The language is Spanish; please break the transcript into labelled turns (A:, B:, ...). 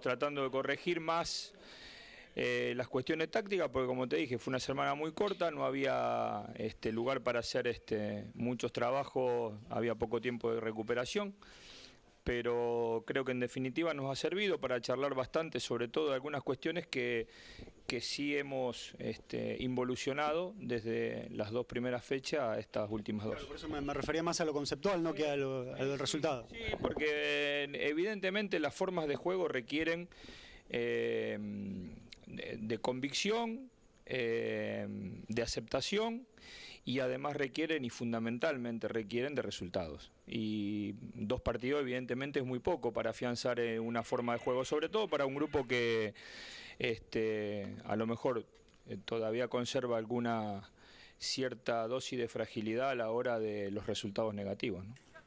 A: tratando de corregir más eh, las cuestiones tácticas, porque como te dije, fue una semana muy corta, no había este, lugar para hacer este, muchos trabajos, había poco tiempo de recuperación, pero creo que en definitiva nos ha servido para charlar bastante, sobre todo de algunas cuestiones que, que sí hemos este, involucionado desde las dos primeras fechas a estas últimas dos. por
B: eso me, refería más a lo conceptual, no que a lo, resultado. Sí,
A: porque eh, evidentemente las formas de juego requieren eh, de, convicción, eh, de aceptación y además requieren y fundamentalmente requieren de resultados. Y dos partidos evidentemente es muy poco para afianzar una forma de juego, sobre todo para un grupo que este, a lo mejor eh, todavía conserva alguna cierta dosis de fragilidad a la hora de los resultados negativos.
B: ¿no?